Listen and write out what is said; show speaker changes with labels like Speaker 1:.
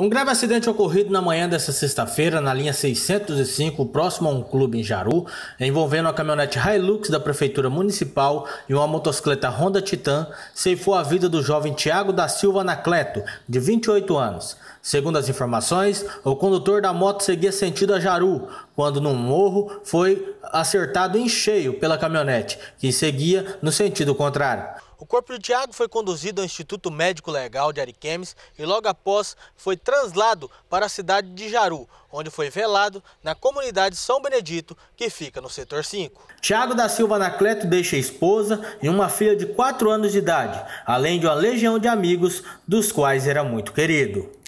Speaker 1: Um grave acidente ocorrido na manhã desta sexta-feira na linha 605, próximo a um clube em Jaru, envolvendo a caminhonete Hilux da Prefeitura Municipal e uma motocicleta Honda Titan, ceifou a vida do jovem Tiago da Silva Anacleto, de 28 anos. Segundo as informações, o condutor da moto seguia sentido a Jaru, quando num morro foi acertado em cheio pela caminhonete, que seguia no sentido contrário. O corpo de Tiago foi conduzido ao Instituto Médico Legal de Ariquemes e logo após foi translado para a cidade de Jaru, onde foi velado na comunidade São Benedito, que fica no setor 5. Tiago da Silva Anacleto deixa esposa e uma filha de 4 anos de idade, além de uma legião de amigos, dos quais era muito querido.